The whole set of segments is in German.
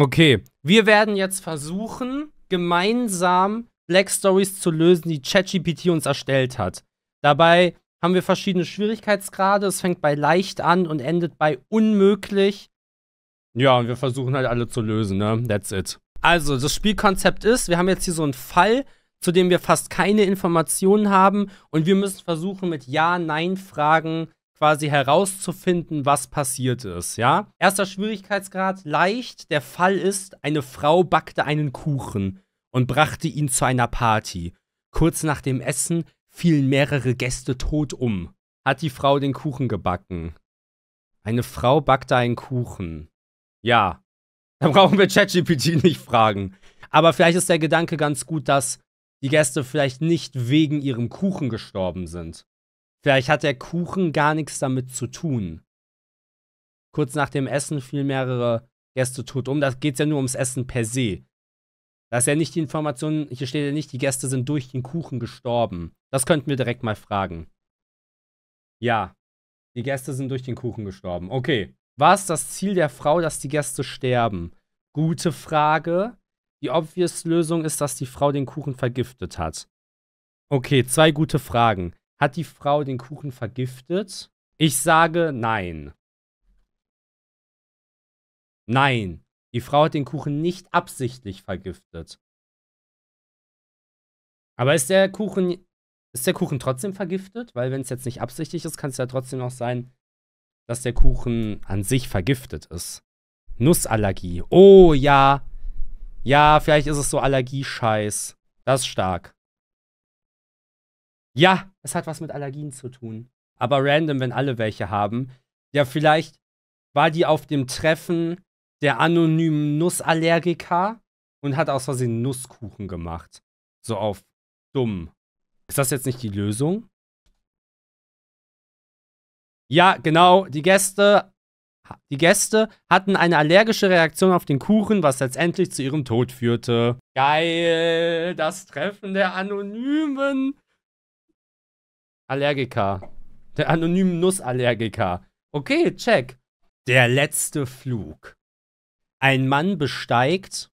Okay, wir werden jetzt versuchen, gemeinsam Black Stories zu lösen, die ChatGPT uns erstellt hat. Dabei haben wir verschiedene Schwierigkeitsgrade. Es fängt bei leicht an und endet bei unmöglich. Ja, und wir versuchen halt alle zu lösen, ne? That's it. Also, das Spielkonzept ist, wir haben jetzt hier so einen Fall, zu dem wir fast keine Informationen haben und wir müssen versuchen, mit Ja-Nein-Fragen quasi herauszufinden, was passiert ist, ja? Erster Schwierigkeitsgrad leicht. Der Fall ist, eine Frau backte einen Kuchen und brachte ihn zu einer Party. Kurz nach dem Essen fielen mehrere Gäste tot um. Hat die Frau den Kuchen gebacken? Eine Frau backte einen Kuchen. Ja. Da brauchen wir ChatGPT nicht fragen. Aber vielleicht ist der Gedanke ganz gut, dass die Gäste vielleicht nicht wegen ihrem Kuchen gestorben sind. Vielleicht hat der Kuchen gar nichts damit zu tun. Kurz nach dem Essen fielen mehrere Gäste tot um. Da geht ja nur ums Essen per se. Das ist ja nicht die Information, hier steht ja nicht, die Gäste sind durch den Kuchen gestorben. Das könnten wir direkt mal fragen. Ja, die Gäste sind durch den Kuchen gestorben. Okay. War es das Ziel der Frau, dass die Gäste sterben? Gute Frage. Die obvious Lösung ist, dass die Frau den Kuchen vergiftet hat. Okay, zwei gute Fragen. Hat die Frau den Kuchen vergiftet? Ich sage nein. Nein, die Frau hat den Kuchen nicht absichtlich vergiftet. Aber ist der Kuchen, ist der Kuchen trotzdem vergiftet? Weil wenn es jetzt nicht absichtlich ist, kann es ja trotzdem noch sein, dass der Kuchen an sich vergiftet ist. Nussallergie. Oh ja. Ja, vielleicht ist es so Allergiescheiß. Das ist stark. Ja, es hat was mit Allergien zu tun. Aber random, wenn alle welche haben. Ja, vielleicht war die auf dem Treffen der anonymen Nussallergiker und hat aus Versehen Nusskuchen gemacht. So auf dumm. Ist das jetzt nicht die Lösung? Ja, genau. Die Gäste, die Gäste hatten eine allergische Reaktion auf den Kuchen, was letztendlich zu ihrem Tod führte. Geil, das Treffen der anonymen Allergiker. Der anonyme Nussallergiker. Okay, check. Der letzte Flug. Ein Mann besteigt.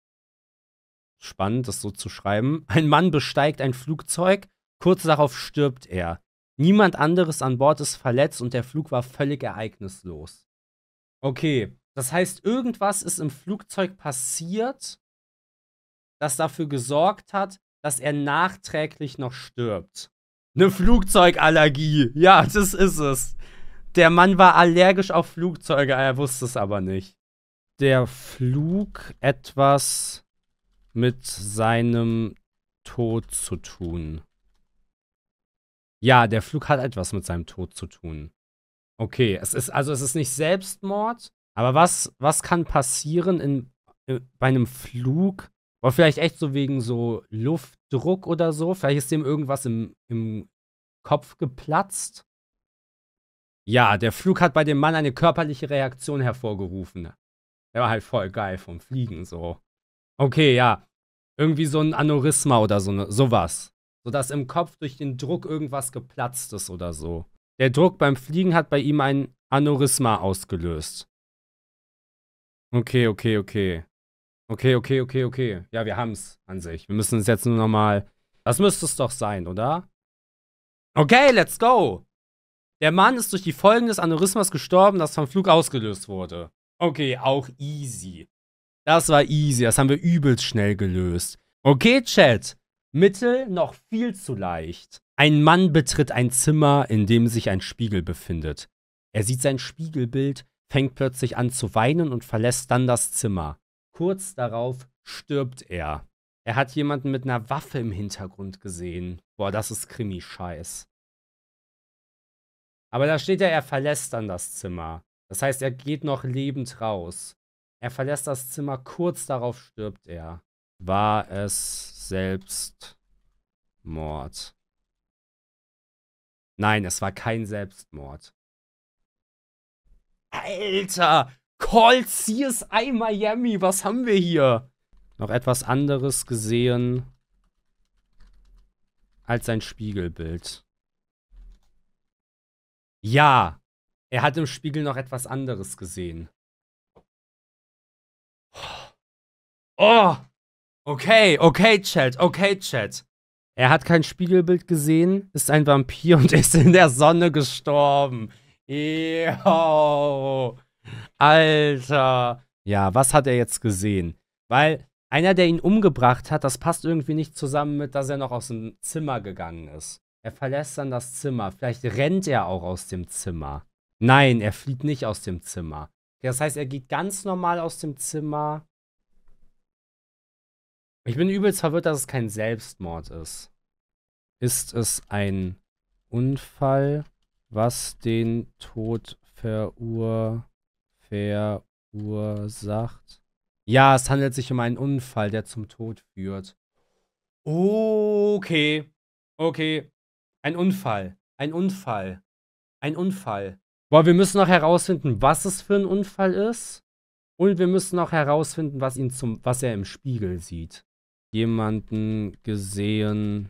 Spannend, das so zu schreiben. Ein Mann besteigt ein Flugzeug. Kurz darauf stirbt er. Niemand anderes an Bord ist verletzt und der Flug war völlig ereignislos. Okay, das heißt, irgendwas ist im Flugzeug passiert, das dafür gesorgt hat, dass er nachträglich noch stirbt. Eine Flugzeugallergie. Ja, das ist es. Der Mann war allergisch auf Flugzeuge, er wusste es aber nicht. Der Flug etwas mit seinem Tod zu tun. Ja, der Flug hat etwas mit seinem Tod zu tun. Okay, es ist also es ist nicht Selbstmord, aber was was kann passieren in, in äh, bei einem Flug, oder vielleicht echt so wegen so Luftdruck oder so. Vielleicht ist dem irgendwas im, im Kopf geplatzt. Ja, der Flug hat bei dem Mann eine körperliche Reaktion hervorgerufen. Der war halt voll geil vom Fliegen so. Okay, ja. Irgendwie so ein Aneurysma oder so ne, sowas. Sodass im Kopf durch den Druck irgendwas geplatzt ist oder so. Der Druck beim Fliegen hat bei ihm ein Aneurysma ausgelöst. Okay, okay, okay. Okay, okay, okay, okay. Ja, wir haben's an sich. Wir müssen es jetzt nur nochmal... Das müsste es doch sein, oder? Okay, let's go! Der Mann ist durch die Folgen des Aneurysmas gestorben, das vom Flug ausgelöst wurde. Okay, auch easy. Das war easy, das haben wir übelst schnell gelöst. Okay, Chat. Mittel noch viel zu leicht. Ein Mann betritt ein Zimmer, in dem sich ein Spiegel befindet. Er sieht sein Spiegelbild, fängt plötzlich an zu weinen und verlässt dann das Zimmer. Kurz darauf stirbt er. Er hat jemanden mit einer Waffe im Hintergrund gesehen. Boah, das ist Krimi-Scheiß. Aber da steht ja, er verlässt dann das Zimmer. Das heißt, er geht noch lebend raus. Er verlässt das Zimmer, kurz darauf stirbt er. War es Selbstmord? Nein, es war kein Selbstmord. Alter, Call CSI Miami, was haben wir hier? Noch etwas anderes gesehen als sein Spiegelbild. Ja, er hat im Spiegel noch etwas anderes gesehen. Oh, okay, okay, Chat, okay, Chat. Er hat kein Spiegelbild gesehen, ist ein Vampir und ist in der Sonne gestorben. Yo. Alter. Ja, was hat er jetzt gesehen? Weil einer, der ihn umgebracht hat, das passt irgendwie nicht zusammen mit, dass er noch aus dem Zimmer gegangen ist. Er verlässt dann das Zimmer. Vielleicht rennt er auch aus dem Zimmer. Nein, er flieht nicht aus dem Zimmer. Das heißt, er geht ganz normal aus dem Zimmer. Ich bin übelst verwirrt, dass es kein Selbstmord ist. Ist es ein Unfall, was den Tod verursacht? verursacht. Ja, es handelt sich um einen Unfall, der zum Tod führt. Okay. Okay. Ein Unfall. Ein Unfall. Ein Unfall. Boah, wir müssen noch herausfinden, was es für ein Unfall ist. Und wir müssen noch herausfinden, was, ihn zum, was er im Spiegel sieht. Jemanden gesehen,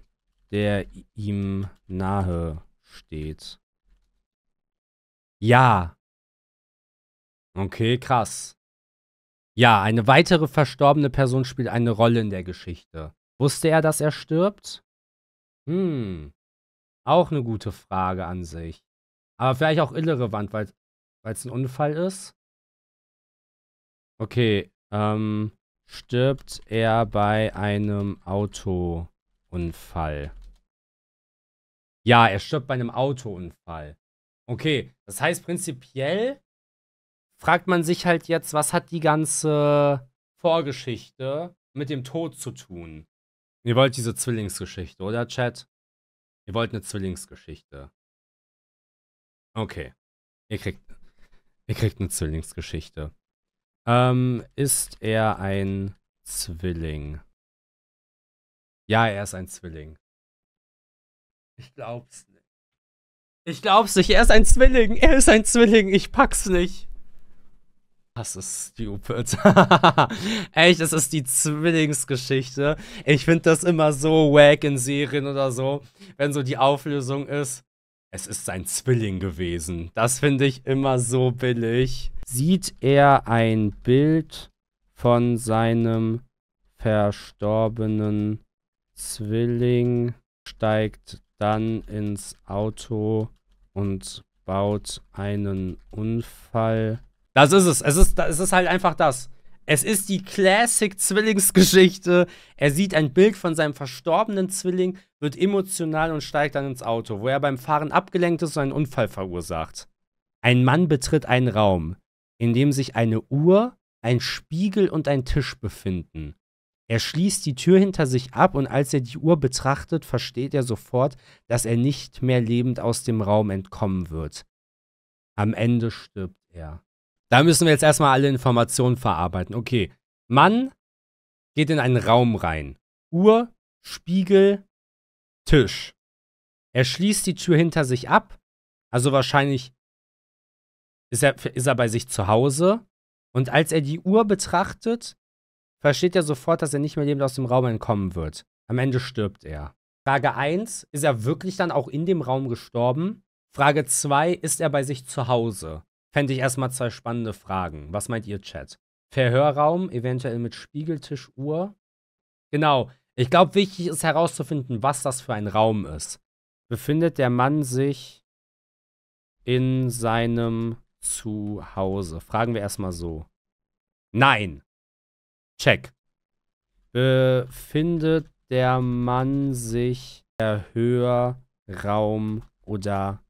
der ihm nahe steht. Ja, Okay, krass. Ja, eine weitere verstorbene Person spielt eine Rolle in der Geschichte. Wusste er, dass er stirbt? Hm. Auch eine gute Frage an sich. Aber vielleicht auch irrelevant, weil es ein Unfall ist. Okay, ähm, stirbt er bei einem Autounfall? Ja, er stirbt bei einem Autounfall. Okay, das heißt prinzipiell fragt man sich halt jetzt, was hat die ganze Vorgeschichte mit dem Tod zu tun? Ihr wollt diese Zwillingsgeschichte, oder Chat? Ihr wollt eine Zwillingsgeschichte. Okay. Ihr kriegt, ihr kriegt eine Zwillingsgeschichte. Ähm, ist er ein Zwilling? Ja, er ist ein Zwilling. Ich glaub's nicht. Ich glaub's nicht. Er ist ein Zwilling. Er ist ein Zwilling. Ich pack's nicht. Das ist stupid. Echt, es ist die Zwillingsgeschichte. Ich finde das immer so wack in Serien oder so, wenn so die Auflösung ist. Es ist sein Zwilling gewesen. Das finde ich immer so billig. Sieht er ein Bild von seinem verstorbenen Zwilling, steigt dann ins Auto und baut einen Unfall das ist es. Es ist, es ist halt einfach das. Es ist die Classic-Zwillingsgeschichte. Er sieht ein Bild von seinem verstorbenen Zwilling, wird emotional und steigt dann ins Auto, wo er beim Fahren abgelenkt ist und einen Unfall verursacht. Ein Mann betritt einen Raum, in dem sich eine Uhr, ein Spiegel und ein Tisch befinden. Er schließt die Tür hinter sich ab und als er die Uhr betrachtet, versteht er sofort, dass er nicht mehr lebend aus dem Raum entkommen wird. Am Ende stirbt er. Da müssen wir jetzt erstmal alle Informationen verarbeiten. Okay, Mann geht in einen Raum rein. Uhr, Spiegel, Tisch. Er schließt die Tür hinter sich ab. Also wahrscheinlich ist er, ist er bei sich zu Hause. Und als er die Uhr betrachtet, versteht er sofort, dass er nicht mehr lebend aus dem Raum entkommen wird. Am Ende stirbt er. Frage 1, ist er wirklich dann auch in dem Raum gestorben? Frage 2, ist er bei sich zu Hause? fände ich erstmal zwei spannende Fragen. Was meint ihr, Chat? Verhörraum, eventuell mit Spiegeltischuhr. Genau. Ich glaube, wichtig ist herauszufinden, was das für ein Raum ist. Befindet der Mann sich in seinem Zuhause? Fragen wir erstmal so. Nein. Check. Befindet der Mann sich der Hörraum oder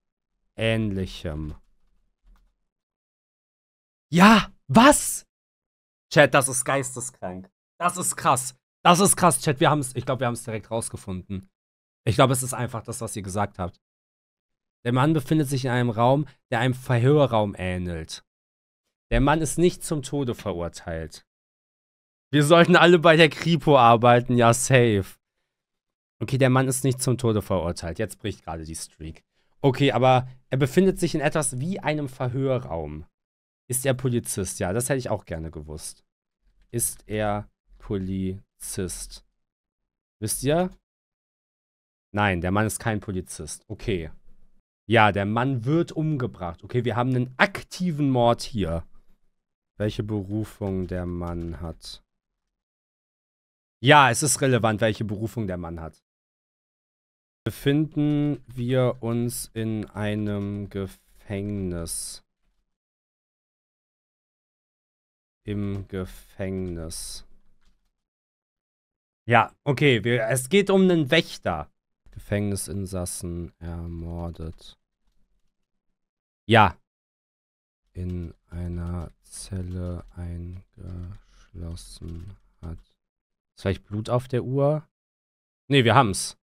ähnlichem? Ja, was? Chat, das ist geisteskrank. Das ist krass. Das ist krass, Chat. Wir haben's, ich glaube, wir haben es direkt rausgefunden. Ich glaube, es ist einfach das, was ihr gesagt habt. Der Mann befindet sich in einem Raum, der einem Verhörraum ähnelt. Der Mann ist nicht zum Tode verurteilt. Wir sollten alle bei der Kripo arbeiten, ja, safe. Okay, der Mann ist nicht zum Tode verurteilt. Jetzt bricht gerade die Streak. Okay, aber er befindet sich in etwas wie einem Verhörraum. Ist er Polizist? Ja, das hätte ich auch gerne gewusst. Ist er Polizist? Wisst ihr? Nein, der Mann ist kein Polizist. Okay. Ja, der Mann wird umgebracht. Okay, wir haben einen aktiven Mord hier. Welche Berufung der Mann hat. Ja, es ist relevant, welche Berufung der Mann hat. Befinden wir uns in einem Gefängnis? im Gefängnis. Ja, okay, wir, es geht um einen Wächter. Gefängnisinsassen ermordet. Ja. In einer Zelle eingeschlossen hat. Ist vielleicht Blut auf der Uhr? Ne, wir haben's.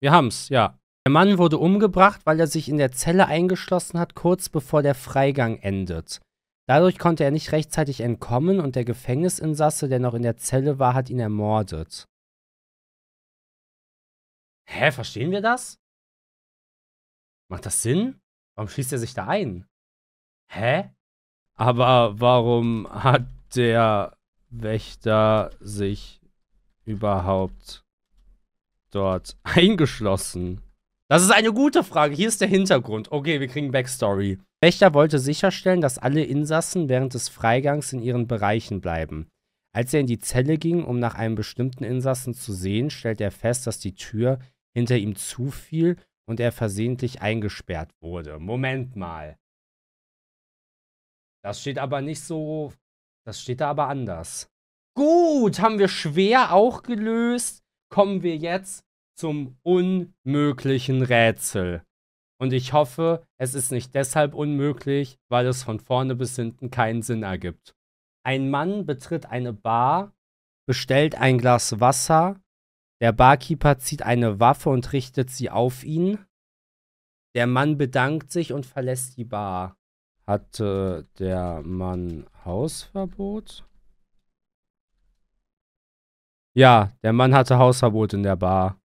Wir haben's, ja. Der Mann wurde umgebracht, weil er sich in der Zelle eingeschlossen hat, kurz bevor der Freigang endet. Dadurch konnte er nicht rechtzeitig entkommen und der Gefängnisinsasse, der noch in der Zelle war, hat ihn ermordet. Hä, verstehen wir das? Macht das Sinn? Warum schließt er sich da ein? Hä? Aber warum hat der Wächter sich überhaupt dort eingeschlossen? Das ist eine gute Frage. Hier ist der Hintergrund. Okay, wir kriegen Backstory. Wächter wollte sicherstellen, dass alle Insassen während des Freigangs in ihren Bereichen bleiben. Als er in die Zelle ging, um nach einem bestimmten Insassen zu sehen, stellt er fest, dass die Tür hinter ihm zufiel und er versehentlich eingesperrt wurde. Moment mal. Das steht aber nicht so. Das steht da aber anders. Gut, haben wir schwer auch gelöst. Kommen wir jetzt zum unmöglichen Rätsel. Und ich hoffe, es ist nicht deshalb unmöglich, weil es von vorne bis hinten keinen Sinn ergibt. Ein Mann betritt eine Bar, bestellt ein Glas Wasser, der Barkeeper zieht eine Waffe und richtet sie auf ihn. Der Mann bedankt sich und verlässt die Bar. Hatte der Mann Hausverbot? Ja, der Mann hatte Hausverbot in der Bar.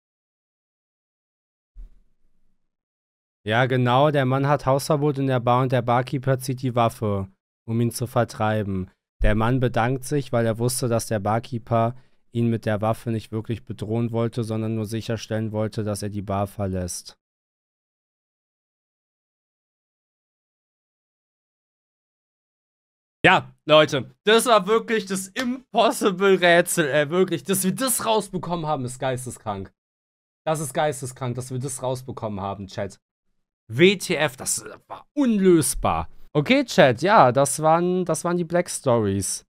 Ja, genau, der Mann hat Hausverbot in der Bar und der Barkeeper zieht die Waffe, um ihn zu vertreiben. Der Mann bedankt sich, weil er wusste, dass der Barkeeper ihn mit der Waffe nicht wirklich bedrohen wollte, sondern nur sicherstellen wollte, dass er die Bar verlässt. Ja, Leute, das war wirklich das Impossible-Rätsel, ey, äh, wirklich. Dass wir das rausbekommen haben, ist geisteskrank. Das ist geisteskrank, dass wir das rausbekommen haben, Chat. WTF, das war unlösbar. Okay, Chat, ja, das waren, das waren die Black Stories.